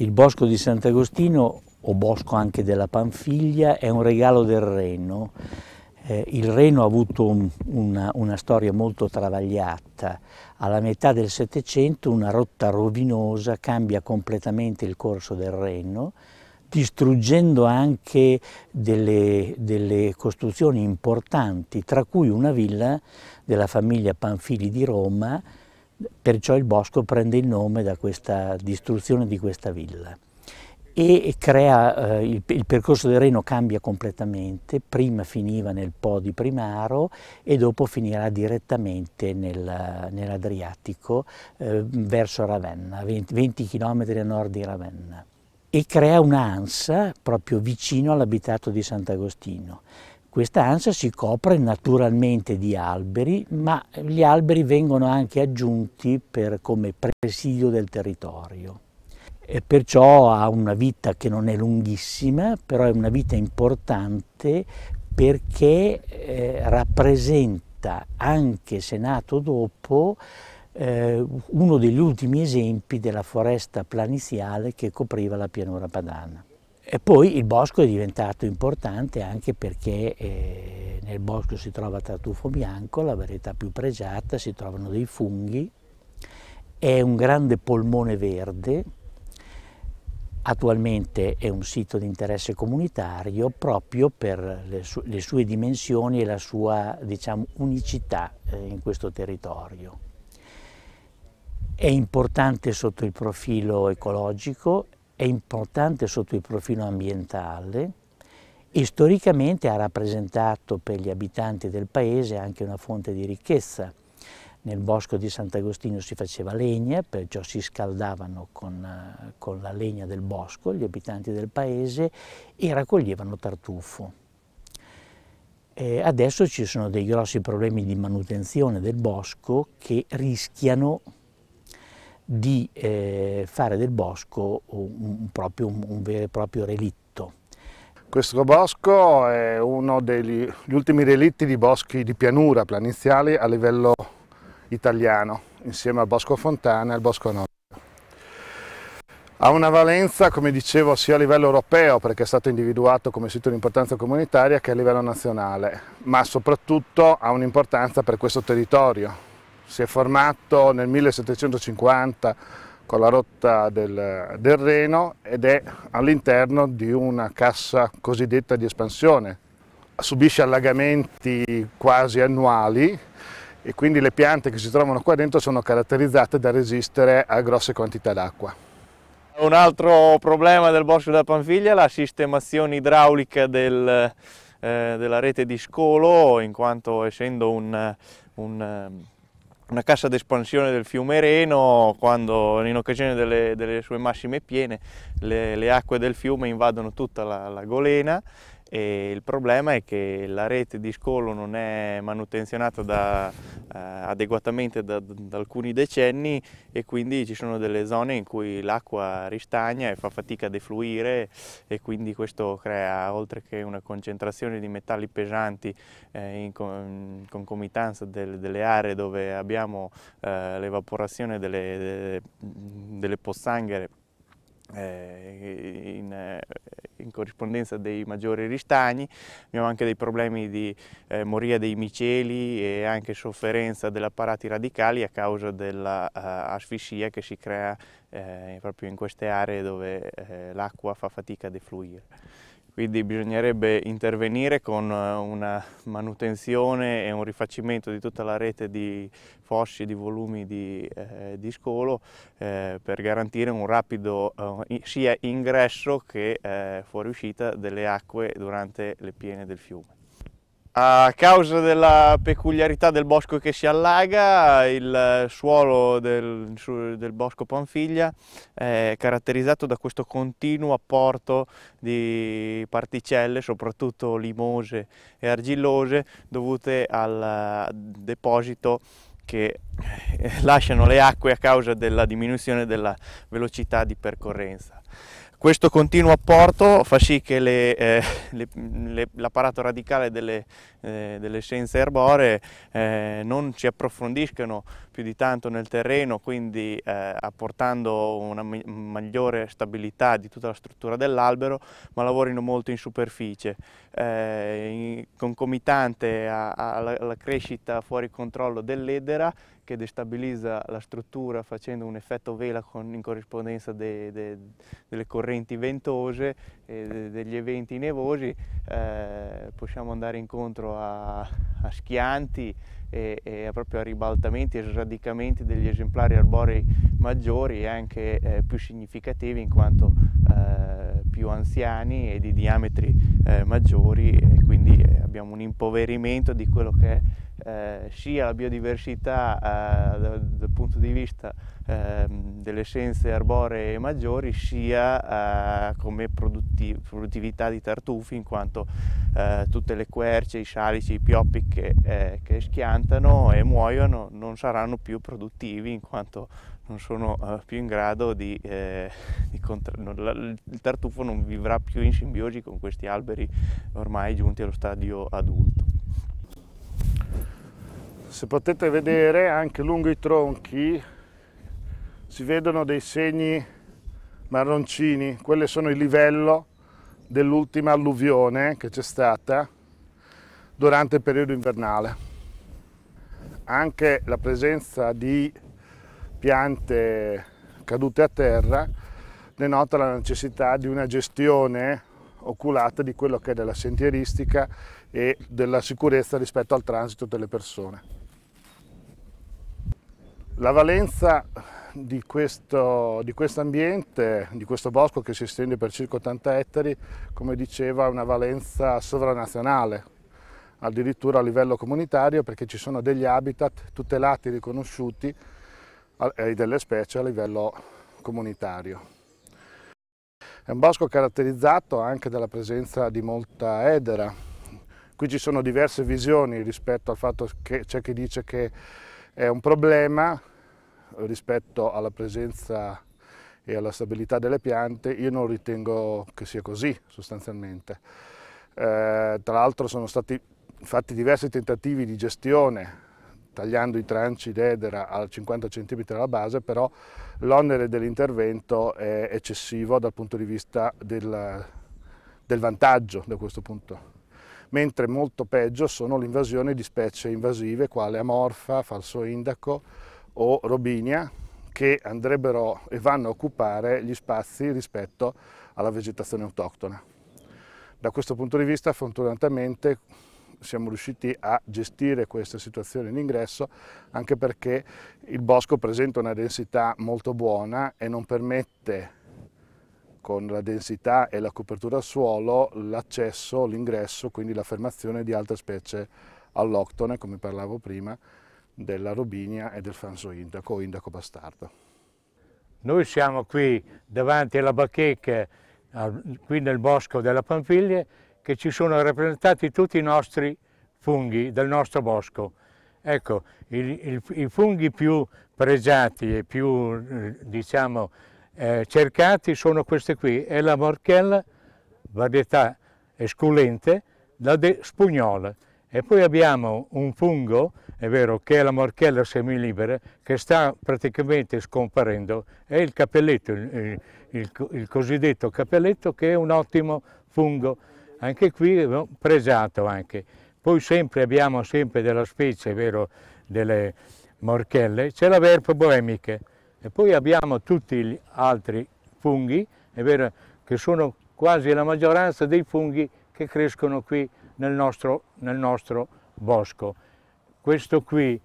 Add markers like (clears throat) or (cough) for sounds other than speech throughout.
Il bosco di Sant'Agostino, o bosco anche della Panfiglia, è un regalo del Reno. Eh, il Reno ha avuto un, una, una, storia molto travagliata. Alla metà del Settecento una rotta rovinosa cambia completamente il corso del Reno, distruggendo anche delle, delle costruzioni importanti, tra cui una villa della famiglia Panfili di Roma, Perciò il bosco prende il nome da questa distruzione di questa villa e crea, eh, il, il, percorso del Reno cambia completamente, prima finiva nel Po di Primaro e dopo finirà direttamente nel, nell'Adriatico eh, verso Ravenna, 20, 20 km a nord di Ravenna e crea un'ansa proprio vicino all'abitato di Sant'Agostino questa ansa si copre naturalmente di alberi, ma gli alberi vengono anche aggiunti per, come presidio del territorio. E perciò ha una vita che non è lunghissima, però è una vita importante perché eh, rappresenta, anche se nato dopo, eh, uno degli ultimi esempi della foresta planiziale che copriva la pianura padana. E poi il bosco è diventato importante anche perché eh, nel bosco si trova tartufo bianco, la varietà più pregiata, si trovano dei funghi, è un grande polmone verde, attualmente è un sito di interesse comunitario proprio per le, su le sue dimensioni e la sua diciamo, unicità eh, in questo territorio. È importante sotto il profilo ecologico, è importante sotto il profilo ambientale, storicamente ha rappresentato per gli abitanti del paese anche una fonte di ricchezza. Nel bosco di Sant'Agostino si faceva legna, perciò si scaldavano con, eh, con la legna del bosco gli abitanti del paese e raccoglievano tartufo. Eh, adesso ci sono dei grossi problemi di manutenzione del bosco che rischiano di eh, fare del bosco un, un, un vero e proprio relitto. Questo bosco è uno degli ultimi relitti di boschi di pianura planiziali a livello italiano, insieme al Bosco Fontana e al Bosco Nord. Ha una valenza, come dicevo, sia a livello europeo, perché è stato individuato come sito di importanza comunitaria, che a livello nazionale, ma soprattutto ha un'importanza per questo territorio, si è formato nel 1750 con la rotta del, del Reno ed è all'interno di una cassa cosiddetta di espansione. Subisce allagamenti quasi annuali e quindi le piante che si trovano qua dentro sono caratterizzate da resistere a grosse quantità d'acqua. Un altro problema del bosco della Panfiglia è la sistemazione idraulica del, eh, della rete di scolo, in quanto essendo un, un una cassa d'espansione del fiume Reno quando in occasione delle, delle sue massime piene le, le, acque del fiume invadono tutta la, la golena e il problema è che la rete di scolo non è manutenzionata da, eh, adeguatamente da, da, alcuni decenni e quindi ci sono delle zone in cui l'acqua ristagna e fa fatica a defluire e quindi questo crea oltre che una concentrazione di metalli pesanti eh, in, concomitanza del, delle aree dove abbiamo eh, l'evaporazione delle, delle pozzanghere eh, in, eh, in, corrispondenza dei maggiori ristagni, abbiamo anche dei problemi di eh, moria dei miceli e anche sofferenza degli apparati radicali a causa dell'asfissia eh, uh, che si crea eh, proprio in queste aree dove eh, l'acqua fa fatica a defluire quindi bisognerebbe intervenire con eh, una manutenzione e un rifacimento di tutta la rete di fosci, di volumi di, eh, di scolo eh, per garantire un rapido eh, sia ingresso che eh, fuoriuscita delle acque durante le piene del fiume. A causa della peculiarità del bosco che si allaga, il suolo del, del, bosco Panfiglia è caratterizzato da questo continuo apporto di particelle, soprattutto limose e argillose, dovute al deposito che lasciano le acque a causa della diminuzione della velocità di percorrenza. Questo continuo apporto fa sì che eh, (laughs) l'apparato eh, radicale delle, eh, delle, essenze erboree eh, non si approfondiscano più di tanto nel terreno, quindi eh, apportando una migliore stabilità di tutta la struttura dell'albero, ma lavorino molto in superficie. Eh, in concomitante alla crescita fuori controllo dell'edera, che destabilizza la struttura facendo un effetto vela con, in corrispondenza de, de, delle correnti ventose e de, degli eventi nevosi, eh, possiamo andare incontro a, a schianti e, e a proprio a ribaltamenti e sradicamenti degli esemplari arborei maggiori e anche eh, più significativi in quanto eh, più anziani e di diametri eh, maggiori e quindi eh, abbiamo un impoverimento di quello che è eh, sia la biodiversità eh, dal, dal, punto di vista eh, delle scienze arboree maggiori sia eh, come produttiv produttività di tartufi in quanto tutte le querce, i salici, i pioppi che, che schiantano e muoiono non saranno più produttivi in quanto non sono uh, più in grado di, eh, di contra- il tartufo non vivrà più in simbiosi con questi alberi ormai giunti allo stadio adulto. Se potete vedere anche lungo i tronchi si vedono dei segni marroncini, quelle sono il livello dell'ultima alluvione che c'è stata durante il periodo invernale. Anche la presenza di piante cadute a terra denota la necessità di una gestione oculata di quello che è della sentieristica e della sicurezza rispetto al transito delle persone. La valenza di questo, di quest ambiente, di questo bosco che si estende per circa 80 ettari, come diceva, ha una valenza sovranazionale, addirittura a livello comunitario, perché ci sono degli habitat tutelati e riconosciuti e delle specie a livello comunitario. È un bosco caratterizzato anche dalla presenza di molta edera. Qui ci sono diverse visioni rispetto al fatto che c'è chi dice che è un problema rispetto alla presenza e alla stabilità delle piante, io non ritengo che sia così sostanzialmente. Eh, tra l'altro sono stati fatti diversi tentativi di gestione tagliando i tranci d'edera al 50 cm dalla base, però l'onere dell'intervento è eccessivo dal punto di vista del, del vantaggio da questo punto mentre molto peggio sono l'invasione di specie invasive quale amorfa, falso indaco o robinia che andrebbero e vanno a occupare gli spazi rispetto alla vegetazione autoctona. Da questo punto di vista fortunatamente siamo riusciti a gestire questa situazione in ingresso anche perché il bosco presenta una densità molto buona e non permette con la densità e la copertura al suolo l'accesso, l'ingresso, quindi la fermazione di altre specie alloctone, come parlavo prima, della robinia e del fanso indaco o indaco bastardo. Noi siamo qui davanti alla bacheca, qui nel bosco della Panfiglia, che ci sono rappresentati tutti i nostri funghi del nostro bosco. Ecco, il, il, i funghi più pregiati e più, eh, diciamo, eh, cercati sono questi qui, è la morchella, varietà esculente, la de spugnola. E poi abbiamo un fungo, è vero, che è la morchella semilibera, che sta praticamente scomparendo, è il capelletto, il, il, il cosiddetto capelletto, che è un ottimo fungo anche qui abbiamo pregiato anche. Poi sempre abbiamo sempre della specie, vero, delle morchelle, c'è la verpa boemica e poi abbiamo tutti gli altri funghi, è vero, che sono quasi la maggioranza dei funghi che crescono qui nel nostro, nel nostro bosco. Questo qui,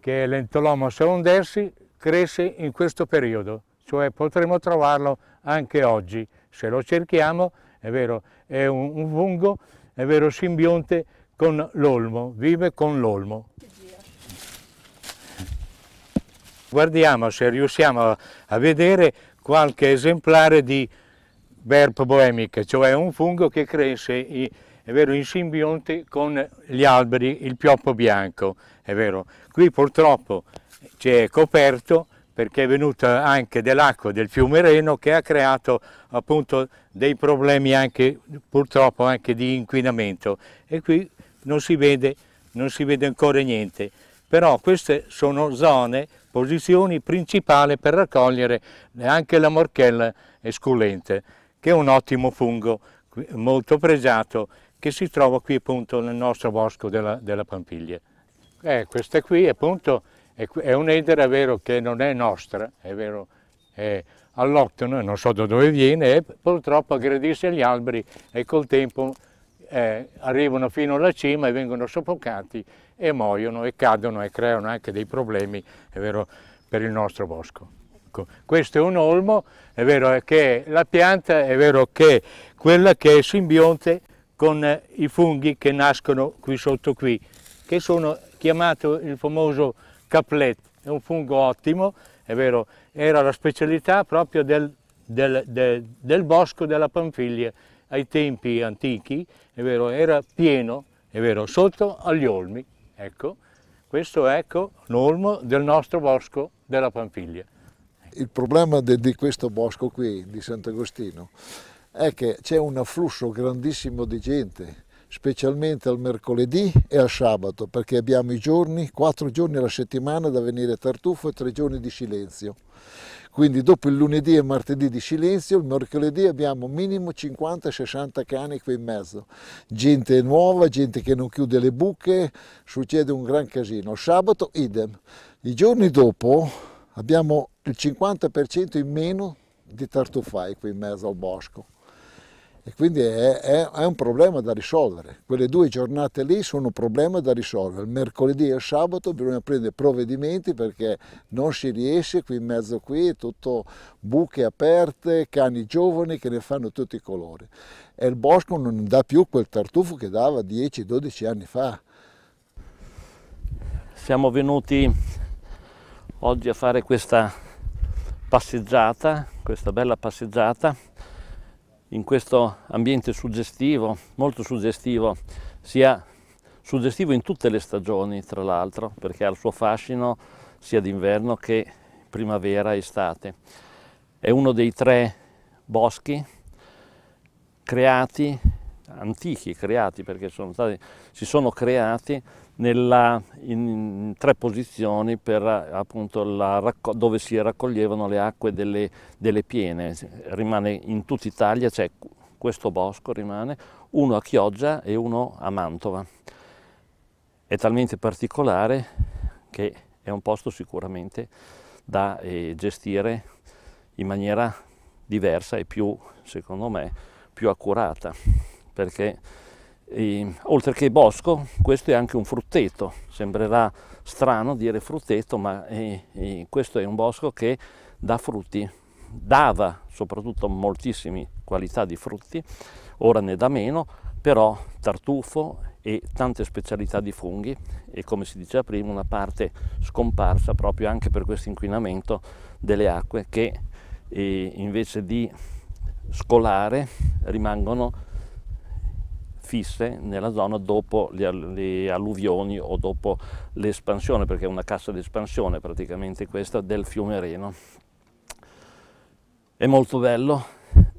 che è l'entoloma seondersi, cresce in questo periodo, cioè potremo trovarlo anche oggi, se lo cerchiamo è vero, è un, un fungo, è vero, simbionte con l'olmo, vive con l'olmo. Guardiamo se riusciamo a vedere qualche esemplare di Berp boemica, cioè un fungo che cresce in, vero, in simbionte con gli alberi, il pioppo bianco, è vero. Qui purtroppo c'è coperto perché è venuta anche dell'acqua del fiume Reno che ha creato appunto dei problemi anche purtroppo anche di inquinamento e qui non si vede, non si vede ancora niente però queste sono zone, posizioni principali per raccogliere anche la morchella esculente, che è un ottimo fungo molto pregiato che si trova qui appunto nel nostro bosco della, della Pampiglia. Eh, questa qui appunto è un'edera, è vero che non è nostra, è vero, è all'octono, non so da dove viene, e purtroppo aggredisce gli alberi e col tempo eh, arrivano fino alla cima e vengono soffocati e muoiono e cadono e creano anche dei problemi, è vero, per il nostro bosco. Ecco, questo è un olmo, è vero che la pianta, è vero che è quella che è simbionte con i funghi che nascono qui sotto qui, che sono chiamato il famoso caplet, è un fungo ottimo, è vero, era la specialità proprio del, del, del, del bosco della Panfiglia ai tempi antichi, è vero, era pieno, è vero, sotto agli olmi, ecco, questo è ecco, l'olmo del nostro bosco della Panfiglia. Il problema de, di questo bosco qui, di Sant'Agostino, è che c'è un afflusso grandissimo di gente, specialmente al mercoledì e al sabato, perché abbiamo i giorni, quattro giorni alla settimana da venire a tartufo e tre giorni di silenzio. Quindi dopo il lunedì e martedì di silenzio, il mercoledì abbiamo minimo 50-60 cani qui in mezzo. Gente nuova, gente che non chiude le buche, succede un gran casino. sabato idem. I giorni dopo abbiamo il 50% in meno di tartufai qui in mezzo al bosco. E quindi è, è, è, un problema da risolvere. Quelle due giornate lì sono un problema da risolvere. Il mercoledì e il sabato bisogna prendere provvedimenti perché non si riesce qui in mezzo qui, tutto buche aperte, cani giovani che ne fanno tutti i colori. E il bosco non dà più quel tartufo che dava 10-12 anni fa. Siamo venuti oggi a fare questa passeggiata, questa bella passeggiata in questo ambiente suggestivo, molto suggestivo, sia suggestivo in tutte le stagioni tra l'altro, perché ha il suo fascino sia d'inverno che primavera e estate. È uno dei tre boschi creati, antichi creati perché sono stati, si sono creati nella, in, in, tre posizioni per, appunto, la, dove si raccoglievano le acque delle, delle piene. Rimane in tutta Italia, c'è cioè questo bosco rimane, uno a Chioggia e uno a Mantova. È talmente particolare che è un posto sicuramente da eh, gestire in maniera diversa e più, secondo me, più accurata, perché e, oltre che bosco, questo è anche un frutteto. Sembrerà strano dire frutteto, ma eh, eh, questo è un bosco che dà frutti, dava soprattutto moltissime qualità di frutti, ora ne dà meno, però tartufo e tante specialità di funghi e come si diceva prima una parte scomparsa proprio anche per questo inquinamento delle acque che eh, invece di scolare rimangono fisse nella zona dopo le, alluvioni o dopo l'espansione, perché è una cassa d'espansione praticamente questa del fiume Reno. È molto bello,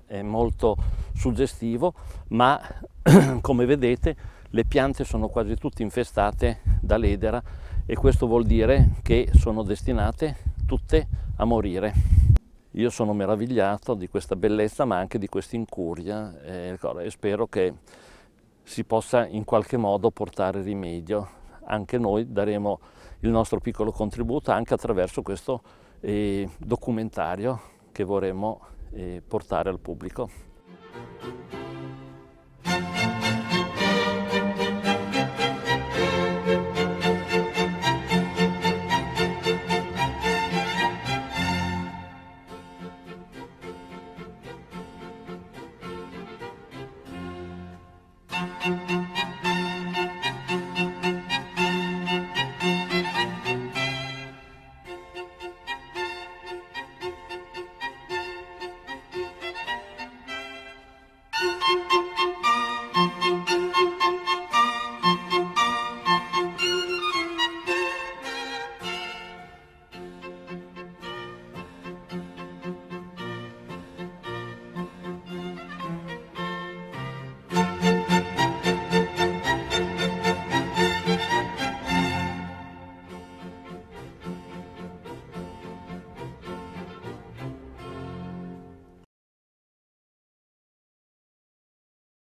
è molto suggestivo, ma (clears throat) come vedete le piante sono quasi tutte infestate dall'edera e questo vuol dire che sono destinate tutte a morire. Io sono meravigliato di questa bellezza ma anche di questa incuria eh, e spero che si possa in qualche modo portare rimedio. Anche noi daremo il nostro piccolo contributo anche attraverso questo eh, documentario che vorremmo eh, portare al pubblico.